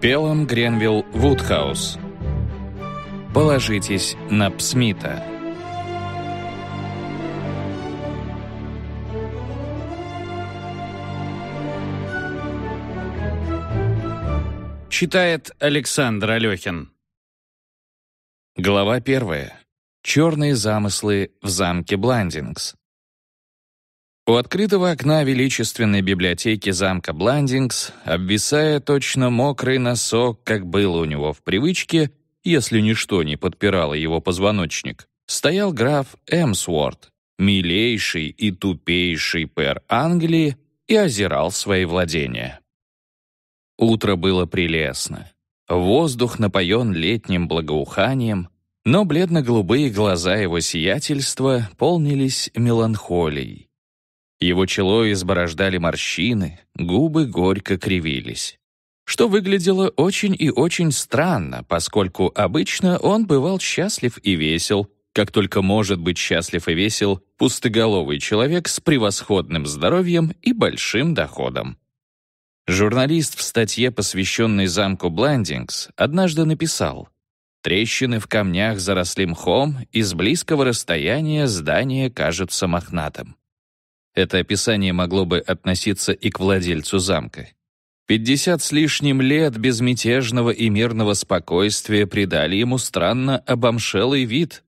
Пелом Гренвилл Вудхаус. Положитесь на Псмита. Читает Александр Алехин. Глава первая. Черные замыслы в замке Бландингс. У открытого окна величественной библиотеки замка Бландингс, обвисая точно мокрый носок, как было у него в привычке, если ничто не подпирало его позвоночник, стоял граф Эмсворт, милейший и тупейший пэр Англии, и озирал свои владения. Утро было прелестно. Воздух напоен летним благоуханием, но бледно-голубые глаза его сиятельства полнились меланхолией. Его чело изборождали морщины, губы горько кривились. Что выглядело очень и очень странно, поскольку обычно он бывал счастлив и весел, как только может быть счастлив и весел пустоголовый человек с превосходным здоровьем и большим доходом. Журналист в статье, посвященной замку Бландингс, однажды написал «Трещины в камнях заросли мхом, и с близкого расстояния здание кажется мохнатым». Это описание могло бы относиться и к владельцу замка. Пятьдесят с лишним лет безмятежного и мирного спокойствия придали ему странно обомшелый вид.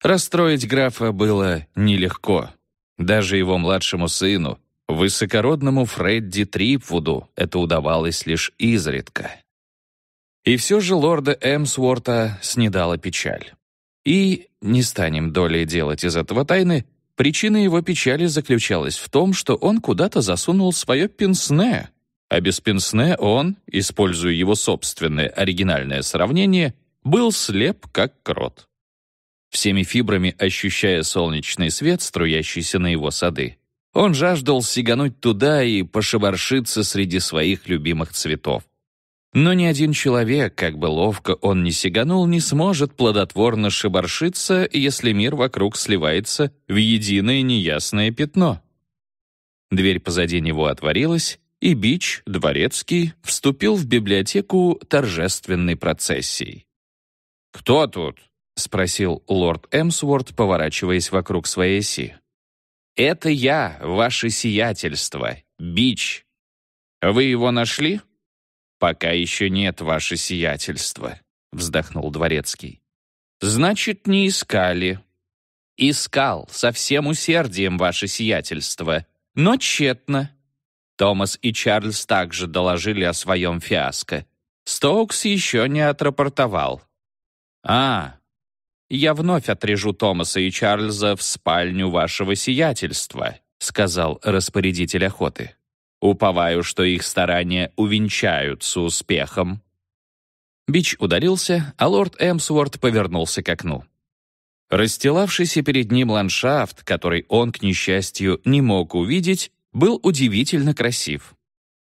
Расстроить графа было нелегко. Даже его младшему сыну, высокородному Фредди Трипвуду, это удавалось лишь изредка. И все же лорда Эмсворта снедала печаль. И, не станем долей делать из этого тайны, Причина его печали заключалась в том, что он куда-то засунул свое пенсне, а без пенсне он, используя его собственное оригинальное сравнение, был слеп как крот. Всеми фибрами ощущая солнечный свет, струящийся на его сады, он жаждал сигануть туда и пошебаршиться среди своих любимых цветов. Но ни один человек, как бы ловко он ни сиганул, не сможет плодотворно шибаршиться, если мир вокруг сливается в единое неясное пятно. Дверь позади него отворилась, и Бич, дворецкий, вступил в библиотеку торжественной процессией. «Кто тут?» — спросил лорд Эмсворт, поворачиваясь вокруг своей оси. «Это я, ваше сиятельство, Бич. Вы его нашли?» «Пока еще нет, ваше сиятельство», — вздохнул дворецкий. «Значит, не искали». «Искал со всем усердием, ваше сиятельство, но тщетно». Томас и Чарльз также доложили о своем фиаско. Стоукс еще не отрапортовал. «А, я вновь отрежу Томаса и Чарльза в спальню вашего сиятельства», — сказал распорядитель охоты. Уповаю, что их старания увенчаются успехом». Бич удалился, а лорд Эмсворт повернулся к окну. Расстилавшийся перед ним ландшафт, который он, к несчастью, не мог увидеть, был удивительно красив.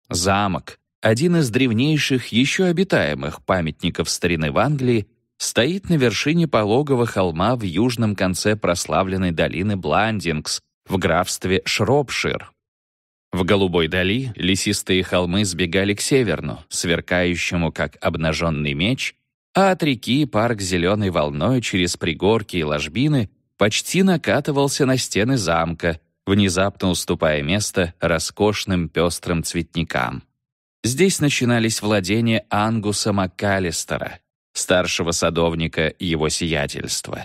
Замок, один из древнейших еще обитаемых памятников старины в Англии, стоит на вершине пологого холма в южном конце прославленной долины Бландингс в графстве Шропшир. В голубой дали лесистые холмы сбегали к северну, сверкающему как обнаженный меч, а от реки парк зеленой волной через пригорки и ложбины почти накатывался на стены замка, внезапно уступая место роскошным пестрым цветникам. Здесь начинались владения Ангуса МакКаллистера, старшего садовника его сиятельства.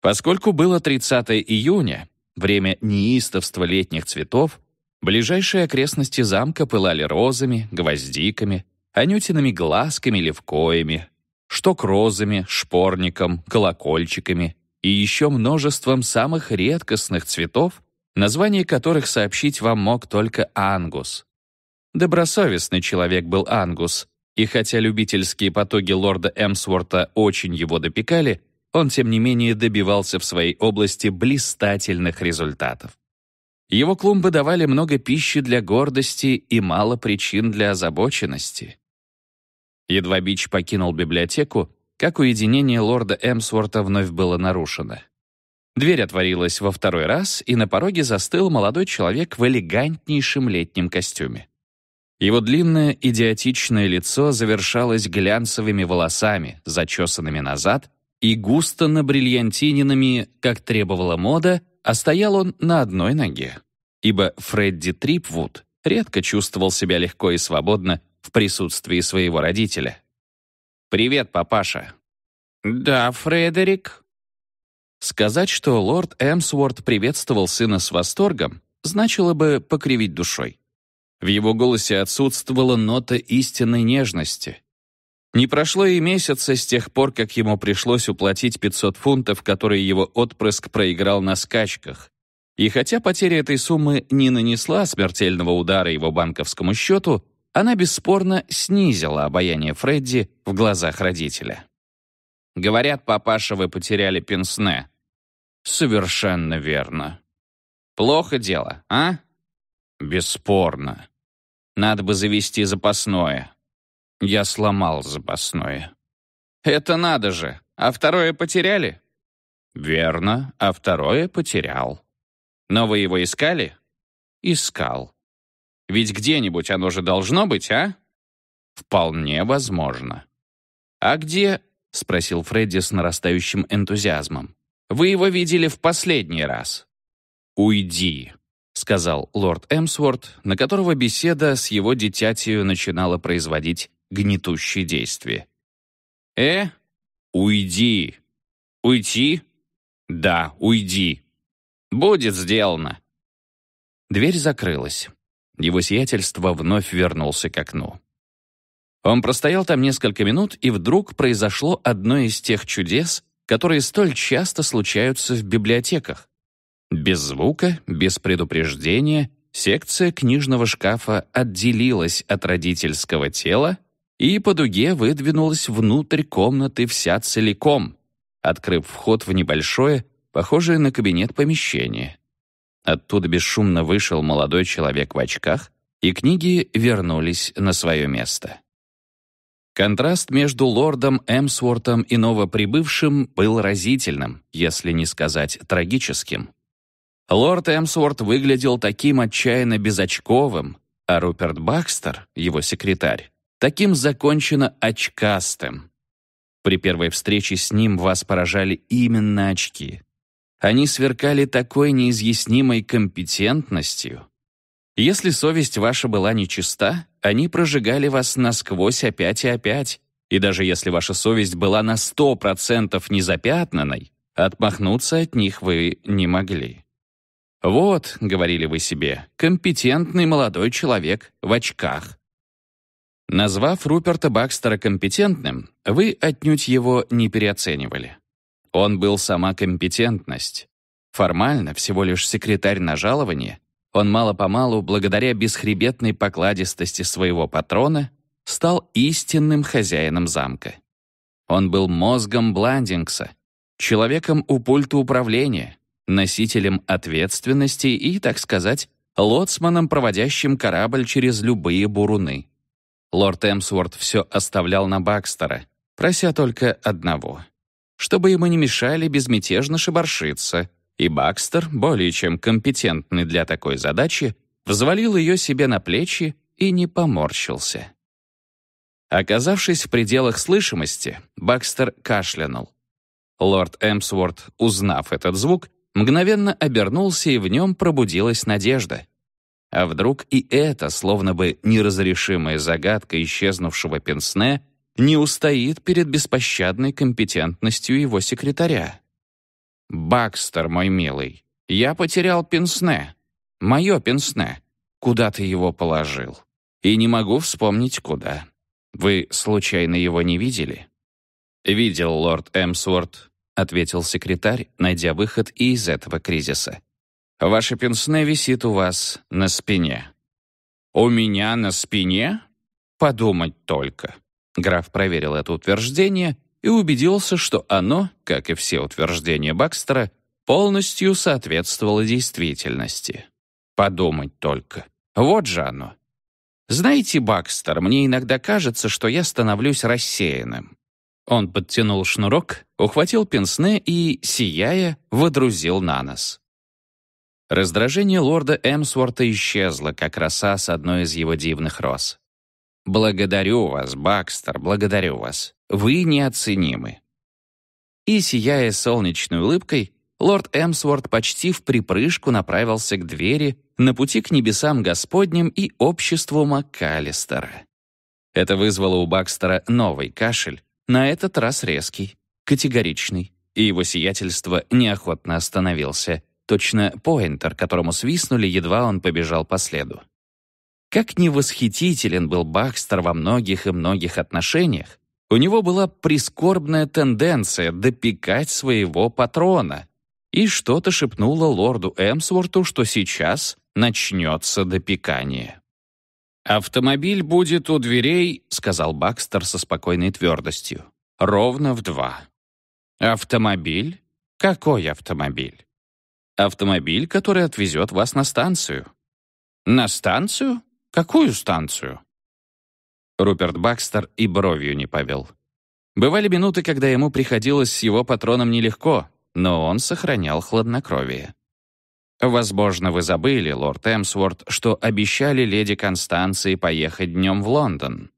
Поскольку было 30 июня, время неистовства летних цветов, Ближайшие окрестности замка пылали розами, гвоздиками, анютиными глазками, левкоями, шток-розами, шпорником, колокольчиками и еще множеством самых редкостных цветов, название которых сообщить вам мог только Ангус. Добросовестный человек был Ангус, и хотя любительские потоги лорда Эмсворта очень его допекали, он, тем не менее, добивался в своей области блистательных результатов. Его клумбы давали много пищи для гордости и мало причин для озабоченности. Едва Бич покинул библиотеку, как уединение лорда Эмсворта вновь было нарушено. Дверь отворилась во второй раз, и на пороге застыл молодой человек в элегантнейшем летнем костюме. Его длинное идиотичное лицо завершалось глянцевыми волосами, зачесанными назад, и густо набрильянтиненными, как требовала мода, а стоял он на одной ноге. Ибо Фредди Трипвуд редко чувствовал себя легко и свободно в присутствии своего родителя. «Привет, папаша!» «Да, Фредерик!» Сказать, что лорд Эмсворт приветствовал сына с восторгом, значило бы покривить душой. В его голосе отсутствовала нота истинной нежности, не прошло и месяца с тех пор, как ему пришлось уплатить 500 фунтов, которые его отпрыск проиграл на скачках. И хотя потеря этой суммы не нанесла смертельного удара его банковскому счету, она бесспорно снизила обаяние Фредди в глазах родителя. «Говорят, папаша, вы потеряли пенсне». «Совершенно верно». «Плохо дело, а?» «Бесспорно. Надо бы завести запасное. Я сломал запасное. «Это надо же! А второе потеряли?» «Верно, а второе потерял». «Но вы его искали?» «Искал». «Ведь где-нибудь оно же должно быть, а?» «Вполне возможно». «А где?» — спросил Фредди с нарастающим энтузиазмом. «Вы его видели в последний раз». «Уйди», — сказал лорд Эмсворт, на которого беседа с его дитятью начинала производить гнетущее действие. «Э? Уйди! Уйти? Да, уйди! Будет сделано!» Дверь закрылась. Его сиятельство вновь вернулся к окну. Он простоял там несколько минут, и вдруг произошло одно из тех чудес, которые столь часто случаются в библиотеках. Без звука, без предупреждения, секция книжного шкафа отделилась от родительского тела и по дуге выдвинулась внутрь комнаты вся целиком, открыв вход в небольшое, похожее на кабинет помещение. Оттуда бесшумно вышел молодой человек в очках, и книги вернулись на свое место. Контраст между лордом Эмсвортом и новоприбывшим был разительным, если не сказать трагическим. Лорд Эмсворт выглядел таким отчаянно безочковым, а Руперт Бакстер, его секретарь, Таким закончено очкастым. При первой встрече с ним вас поражали именно очки. Они сверкали такой неизъяснимой компетентностью. Если совесть ваша была нечиста, они прожигали вас насквозь опять и опять. И даже если ваша совесть была на 100% незапятнанной, отмахнуться от них вы не могли. «Вот», — говорили вы себе, — «компетентный молодой человек в очках». Назвав Руперта Бакстера компетентным, вы отнюдь его не переоценивали. Он был сама компетентность. Формально всего лишь секретарь на жаловании, он мало-помалу, благодаря бесхребетной покладистости своего патрона, стал истинным хозяином замка. Он был мозгом Бландингса, человеком у пульта управления, носителем ответственности и, так сказать, лоцманом, проводящим корабль через любые буруны. Лорд Эмсворт все оставлял на Бакстера, прося только одного. Чтобы ему не мешали безмятежно шебаршиться, и Бакстер, более чем компетентный для такой задачи, взвалил ее себе на плечи и не поморщился. Оказавшись в пределах слышимости, Бакстер кашлянул. Лорд Эмсворт, узнав этот звук, мгновенно обернулся, и в нем пробудилась надежда. А вдруг и это, словно бы неразрешимая загадка исчезнувшего Пенсне, не устоит перед беспощадной компетентностью его секретаря? «Бакстер, мой милый, я потерял Пенсне. Мое Пенсне. Куда ты его положил? И не могу вспомнить, куда. Вы, случайно, его не видели?» «Видел, лорд Эмсворт», — ответил секретарь, найдя выход и из этого кризиса. Ваше пенсне висит у вас на спине. У меня на спине? Подумать только. Граф проверил это утверждение и убедился, что оно, как и все утверждения Бакстера, полностью соответствовало действительности. Подумать только. Вот же оно. Знаете, Бакстер, мне иногда кажется, что я становлюсь рассеянным. Он подтянул шнурок, ухватил пенсне и, сияя, водрузил на нос. Раздражение лорда Эмсворта исчезло, как роса с одной из его дивных роз. «Благодарю вас, Бакстер, благодарю вас. Вы неоценимы». И, сияя солнечной улыбкой, лорд Эмсворт почти в припрыжку направился к двери на пути к небесам Господним и обществу МакКаллистера. Это вызвало у Бакстера новый кашель, на этот раз резкий, категоричный, и его сиятельство неохотно остановился — точно поинтер, которому свистнули, едва он побежал по следу. Как ни восхитителен был Бакстер во многих и многих отношениях, у него была прискорбная тенденция допекать своего патрона. И что-то шепнуло лорду Эмсворту, что сейчас начнется допекание. «Автомобиль будет у дверей», — сказал Бакстер со спокойной твердостью. «Ровно в два». «Автомобиль? Какой автомобиль?» автомобиль, который отвезет вас на станцию». «На станцию? Какую станцию?» Руперт Бакстер и бровью не повел. Бывали минуты, когда ему приходилось с его патроном нелегко, но он сохранял хладнокровие. «Возможно, вы забыли, лорд Эмсворт, что обещали леди Констанции поехать днем в Лондон».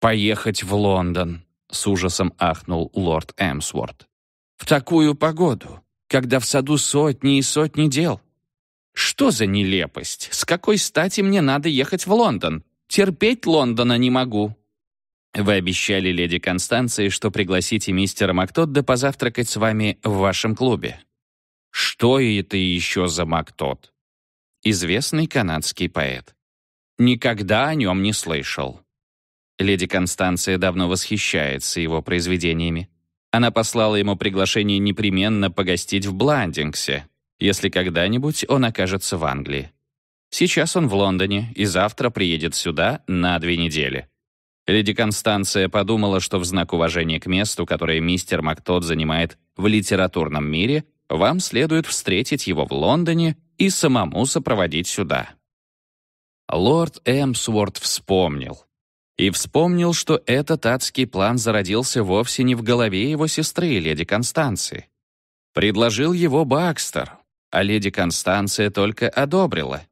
«Поехать в Лондон», — с ужасом ахнул лорд Эмсворт. «В такую погоду когда в саду сотни и сотни дел? Что за нелепость? С какой стати мне надо ехать в Лондон? Терпеть Лондона не могу. Вы обещали леди Констанции, что пригласите мистера Мактодда позавтракать с вами в вашем клубе. Что это еще за Мактод? Известный канадский поэт. Никогда о нем не слышал. Леди Констанция давно восхищается его произведениями. Она послала ему приглашение непременно погостить в Бландингсе, если когда-нибудь он окажется в Англии. Сейчас он в Лондоне и завтра приедет сюда на две недели. Леди Констанция подумала, что в знак уважения к месту, которое мистер Мактод занимает в литературном мире, вам следует встретить его в Лондоне и самому сопроводить сюда. Лорд Эмсворт вспомнил и вспомнил, что этот адский план зародился вовсе не в голове его сестры, леди Констанции. Предложил его Бакстер, а леди Констанция только одобрила.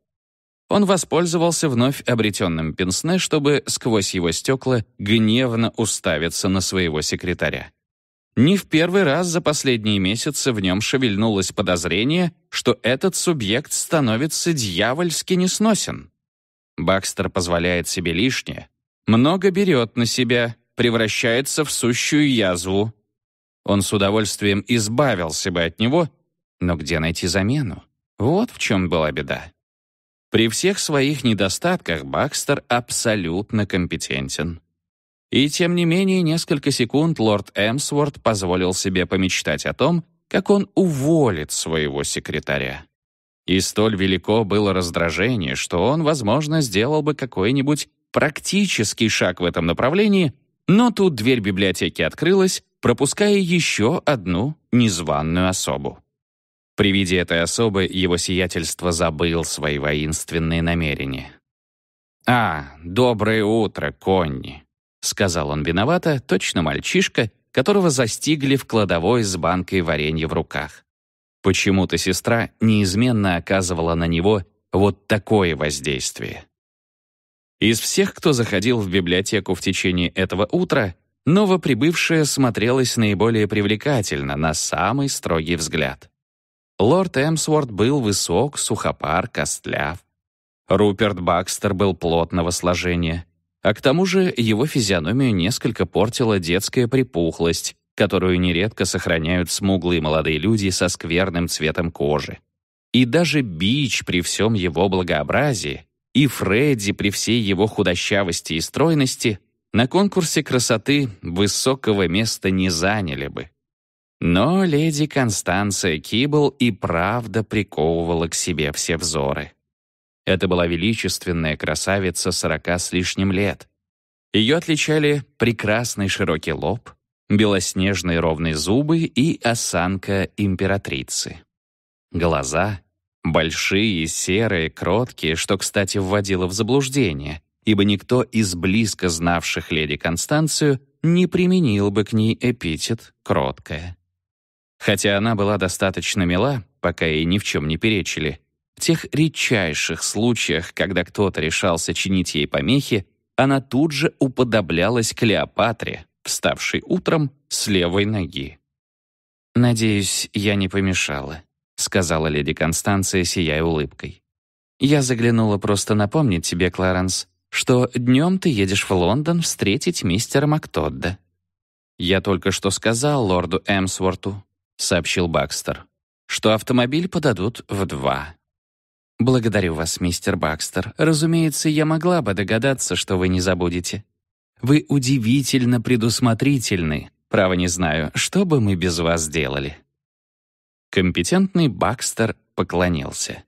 Он воспользовался вновь обретенным пенсне, чтобы сквозь его стекла гневно уставиться на своего секретаря. Не в первый раз за последние месяцы в нем шевельнулось подозрение, что этот субъект становится дьявольски несносен. Бакстер позволяет себе лишнее, много берет на себя, превращается в сущую язву. Он с удовольствием избавился бы от него, но где найти замену? Вот в чем была беда. При всех своих недостатках Бакстер абсолютно компетентен. И тем не менее, несколько секунд лорд Эмсворт позволил себе помечтать о том, как он уволит своего секретаря. И столь велико было раздражение, что он, возможно, сделал бы какой-нибудь практический шаг в этом направлении, но тут дверь библиотеки открылась, пропуская еще одну незваную особу. При виде этой особы его сиятельство забыл свои воинственные намерения. «А, доброе утро, Конни», — сказал он виновато, точно мальчишка, которого застигли в кладовой с банкой варенья в руках. Почему-то сестра неизменно оказывала на него вот такое воздействие. Из всех, кто заходил в библиотеку в течение этого утра, новоприбывшая смотрелась наиболее привлекательно на самый строгий взгляд. Лорд Эмсворт был высок, сухопар, костляв. Руперт Бакстер был плотного сложения, а к тому же его физиономию несколько портила детская припухлость, которую нередко сохраняют смуглые молодые люди со скверным цветом кожи. И даже бич при всем его благообразии и Фредди при всей его худощавости и стройности на конкурсе красоты высокого места не заняли бы. Но леди Констанция Кибл и правда приковывала к себе все взоры. Это была величественная красавица сорока с лишним лет. Ее отличали прекрасный широкий лоб, белоснежные ровные зубы и осанка императрицы. Глаза — Большие, серые, кроткие, что, кстати, вводило в заблуждение, ибо никто из близко знавших леди Констанцию не применил бы к ней эпитет «кроткая». Хотя она была достаточно мила, пока ей ни в чем не перечили, в тех редчайших случаях, когда кто-то решался чинить ей помехи, она тут же уподоблялась Клеопатре, вставшей утром с левой ноги. «Надеюсь, я не помешала», сказала леди Констанция, сияя улыбкой. Я заглянула просто напомнить тебе, Кларенс, что днем ты едешь в Лондон встретить мистера Мактодда. Я только что сказал лорду Эмсворту, сообщил Бакстер, что автомобиль подадут в два. Благодарю вас, мистер Бакстер. Разумеется, я могла бы догадаться, что вы не забудете. Вы удивительно предусмотрительны. Право не знаю, что бы мы без вас делали. Компетентный Бакстер поклонился.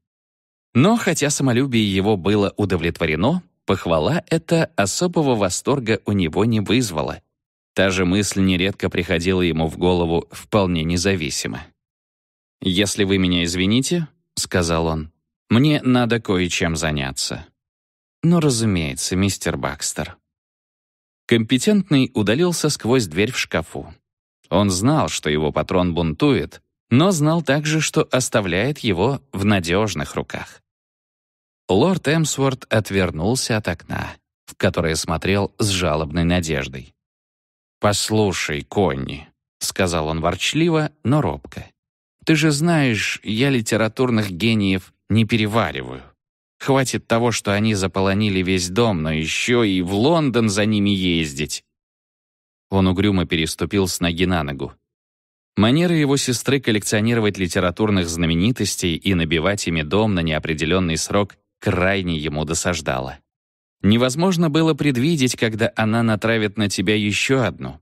Но хотя самолюбие его было удовлетворено, похвала эта особого восторга у него не вызвала. Та же мысль нередко приходила ему в голову вполне независимо. «Если вы меня извините», — сказал он, — «мне надо кое-чем заняться». «Ну, разумеется, мистер Бакстер». Компетентный удалился сквозь дверь в шкафу. Он знал, что его патрон бунтует, но знал также, что оставляет его в надежных руках. Лорд Эмсворт отвернулся от окна, в которое смотрел с жалобной надеждой. «Послушай, Конни», — сказал он ворчливо, но робко. «Ты же знаешь, я литературных гениев не перевариваю. Хватит того, что они заполонили весь дом, но еще и в Лондон за ними ездить». Он угрюмо переступил с ноги на ногу. Манера его сестры коллекционировать литературных знаменитостей и набивать ими дом на неопределенный срок крайне ему досаждала. Невозможно было предвидеть, когда она натравит на тебя еще одну.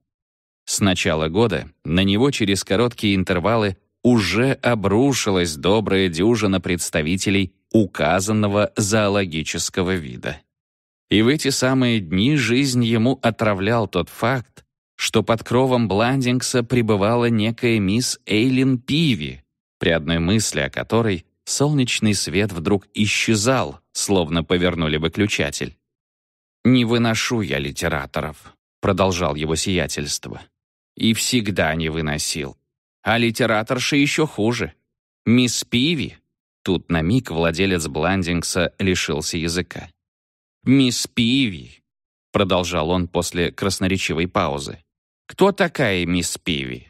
С начала года на него через короткие интервалы уже обрушилась добрая дюжина представителей указанного зоологического вида. И в эти самые дни жизнь ему отравлял тот факт, что под кровом Бландингса пребывала некая мисс Эйлин Пиви, при одной мысли о которой солнечный свет вдруг исчезал, словно повернули выключатель. «Не выношу я литераторов», — продолжал его сиятельство. «И всегда не выносил. А литераторши еще хуже. Мисс Пиви...» Тут на миг владелец Бландингса лишился языка. «Мисс Пиви...» — продолжал он после красноречивой паузы. «Кто такая мисс Пиви?»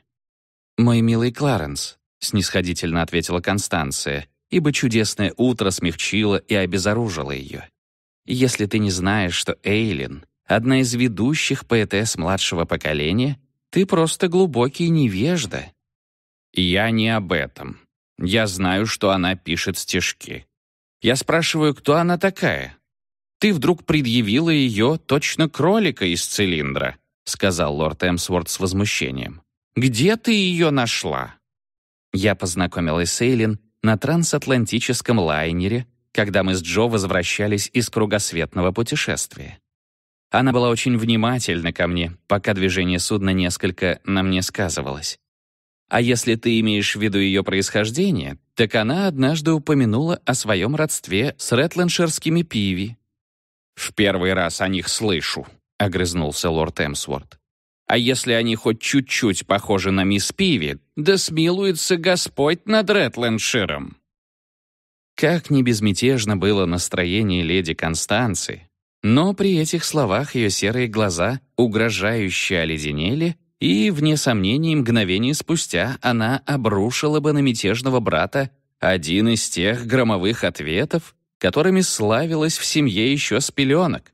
«Мой милый Кларенс», — снисходительно ответила Констанция, ибо чудесное утро смягчило и обезоружило ее. «Если ты не знаешь, что Эйлин — одна из ведущих поэтесс младшего поколения, ты просто глубокий невежда». «Я не об этом. Я знаю, что она пишет стишки. Я спрашиваю, кто она такая? Ты вдруг предъявила ее точно кролика из цилиндра». — сказал лорд Эмсворт с возмущением. «Где ты ее нашла?» Я познакомилась с Эйлин на трансатлантическом лайнере, когда мы с Джо возвращались из кругосветного путешествия. Она была очень внимательна ко мне, пока движение судна несколько на мне сказывалось. А если ты имеешь в виду ее происхождение, так она однажды упомянула о своем родстве с ретлендширскими пиви. «В первый раз о них слышу», — огрызнулся лорд Эмсворт. «А если они хоть чуть-чуть похожи на мисс Пиви, да смилуется Господь над Ретлендширом!» Как не безмятежно было настроение леди Констанции, но при этих словах ее серые глаза угрожающе оледенели, и, вне сомнений, мгновение спустя она обрушила бы на мятежного брата один из тех громовых ответов, которыми славилась в семье еще с пеленок.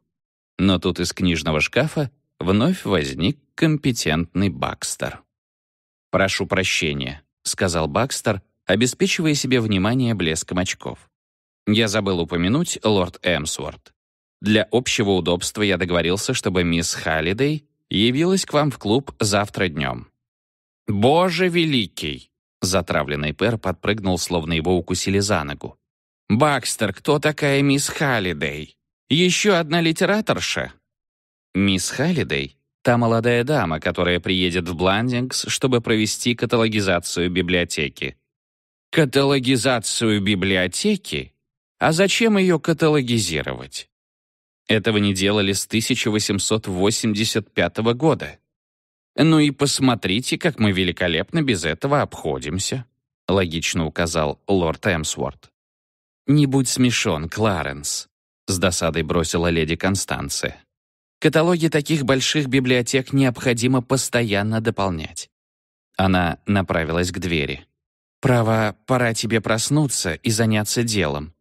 Но тут из книжного шкафа вновь возник компетентный Бакстер. «Прошу прощения», — сказал Бакстер, обеспечивая себе внимание блеском очков. «Я забыл упомянуть лорд Эмсворт. Для общего удобства я договорился, чтобы мисс Халлидей явилась к вам в клуб завтра днем». «Боже великий!» Затравленный Пер подпрыгнул, словно его укусили за ногу. «Бакстер, кто такая мисс Халлидей?» Еще одна литераторша. Мисс Халлидей, та молодая дама, которая приедет в Бландингс, чтобы провести каталогизацию библиотеки. Каталогизацию библиотеки? А зачем ее каталогизировать? Этого не делали с 1885 года. «Ну и посмотрите, как мы великолепно без этого обходимся», — логично указал лорд Эмсворт. «Не будь смешон, Кларенс», — с досадой бросила леди Констанция. «Каталоги таких больших библиотек необходимо постоянно дополнять». Она направилась к двери. «Право, пора тебе проснуться и заняться делом.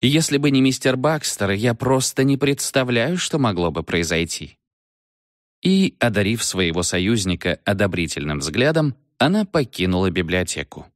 Если бы не мистер Бакстер, я просто не представляю, что могло бы произойти». И, одарив своего союзника одобрительным взглядом, она покинула библиотеку.